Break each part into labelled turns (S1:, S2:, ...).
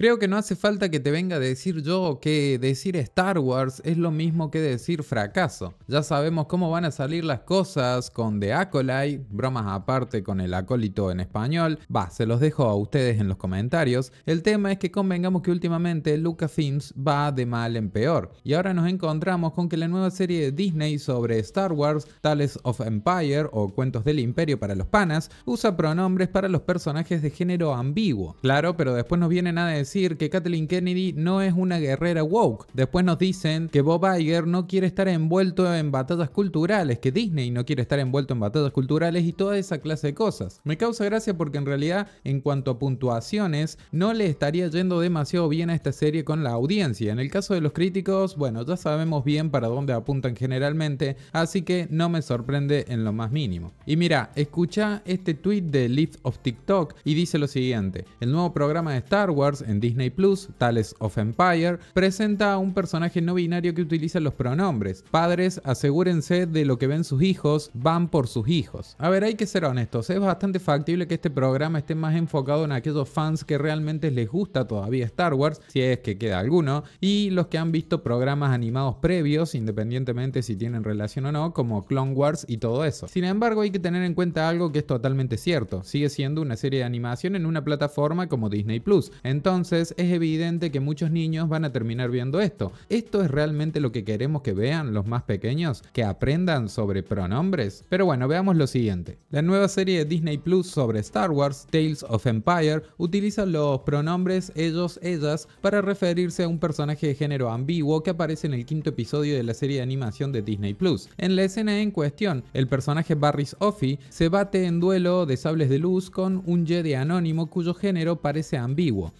S1: Creo que no hace falta que te venga a decir yo que decir Star Wars es lo mismo que decir fracaso. Ya sabemos cómo van a salir las cosas con The Acolyte, bromas aparte con el acólito en español. Va, se los dejo a ustedes en los comentarios. El tema es que convengamos que últimamente Lucasfilms va de mal en peor. Y ahora nos encontramos con que la nueva serie de Disney sobre Star Wars, Tales of Empire o Cuentos del Imperio para los panas, usa pronombres para los personajes de género ambiguo. Claro, pero después nos viene nada de que Kathleen Kennedy no es una guerrera woke. Después nos dicen que Bob Iger no quiere estar envuelto en batallas culturales, que Disney no quiere estar envuelto en batallas culturales y toda esa clase de cosas. Me causa gracia porque en realidad en cuanto a puntuaciones no le estaría yendo demasiado bien a esta serie con la audiencia. En el caso de los críticos, bueno, ya sabemos bien para dónde apuntan generalmente, así que no me sorprende en lo más mínimo. Y mira, escucha este tweet de Lift of TikTok y dice lo siguiente, el nuevo programa de Star Wars en Disney Plus, Tales of Empire, presenta a un personaje no binario que utiliza los pronombres. Padres, asegúrense de lo que ven sus hijos, van por sus hijos. A ver, hay que ser honestos, es bastante factible que este programa esté más enfocado en aquellos fans que realmente les gusta todavía Star Wars, si es que queda alguno, y los que han visto programas animados previos, independientemente si tienen relación o no, como Clone Wars y todo eso. Sin embargo, hay que tener en cuenta algo que es totalmente cierto, sigue siendo una serie de animación en una plataforma como Disney Plus. Entonces, entonces es evidente que muchos niños van a terminar viendo esto. ¿Esto es realmente lo que queremos que vean los más pequeños? ¿Que aprendan sobre pronombres? Pero bueno, veamos lo siguiente. La nueva serie de Disney Plus sobre Star Wars, Tales of Empire, utiliza los pronombres ellos, ellas para referirse a un personaje de género ambiguo que aparece en el quinto episodio de la serie de animación de Disney Plus. En la escena en cuestión, el personaje Barris Offee se bate en duelo de sables de luz con un Jedi anónimo cuyo género parece ambiguo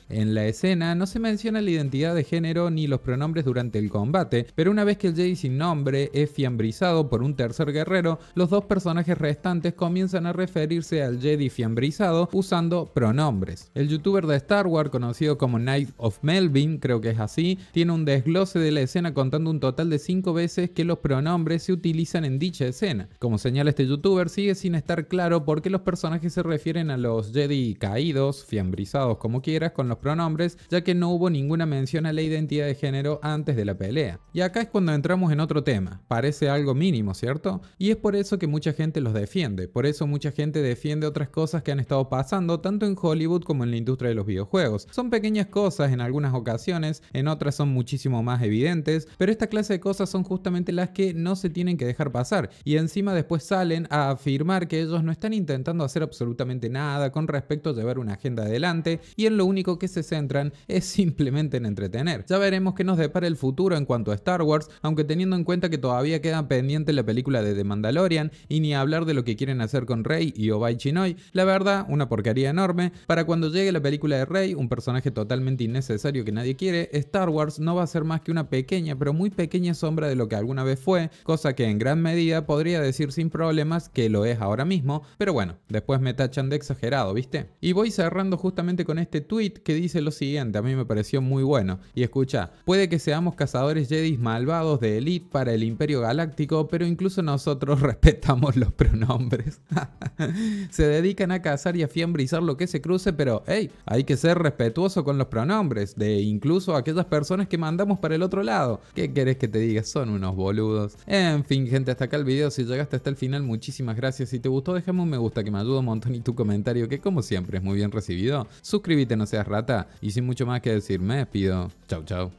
S1: escena, no se menciona la identidad de género ni los pronombres durante el combate, pero una vez que el Jedi sin nombre es fiambrizado por un tercer guerrero, los dos personajes restantes comienzan a referirse al Jedi fiambrizado usando pronombres. El youtuber de Star Wars, conocido como Knight of Melvin, creo que es así, tiene un desglose de la escena contando un total de cinco veces que los pronombres se utilizan en dicha escena. Como señala este youtuber, sigue sin estar claro por qué los personajes se refieren a los Jedi caídos, fiambrizados como quieras, con los pronombres ya que no hubo ninguna mención a la identidad de género antes de la pelea. Y acá es cuando entramos en otro tema, parece algo mínimo, ¿cierto? Y es por eso que mucha gente los defiende, por eso mucha gente defiende otras cosas que han estado pasando tanto en Hollywood como en la industria de los videojuegos. Son pequeñas cosas en algunas ocasiones, en otras son muchísimo más evidentes, pero esta clase de cosas son justamente las que no se tienen que dejar pasar y encima después salen a afirmar que ellos no están intentando hacer absolutamente nada con respecto a llevar una agenda adelante y en lo único que se entran es simplemente en entretener. Ya veremos qué nos depara el futuro en cuanto a Star Wars, aunque teniendo en cuenta que todavía queda pendiente la película de The Mandalorian y ni hablar de lo que quieren hacer con Rey y Obai Chinoy, la verdad, una porquería enorme. Para cuando llegue la película de Rey, un personaje totalmente innecesario que nadie quiere, Star Wars no va a ser más que una pequeña, pero muy pequeña sombra de lo que alguna vez fue, cosa que en gran medida podría decir sin problemas que lo es ahora mismo, pero bueno, después me tachan de exagerado, ¿viste? Y voy cerrando justamente con este tweet que dice lo siguiente, a mí me pareció muy bueno, y escucha, puede que seamos cazadores Jedi malvados de élite para el Imperio Galáctico, pero incluso nosotros respetamos los pronombres. se dedican a cazar y a fiambrizar lo que se cruce, pero hey, hay que ser respetuoso con los pronombres, de incluso aquellas personas que mandamos para el otro lado. ¿Qué querés que te diga? Son unos boludos. En fin, gente, hasta acá el video. Si llegaste hasta el final, muchísimas gracias. Si te gustó, déjame un me gusta que me ayuda un montón y tu comentario, que como siempre es muy bien recibido. Suscríbete, no seas rata. Y sin mucho más que decir, me despido. Chau, chau.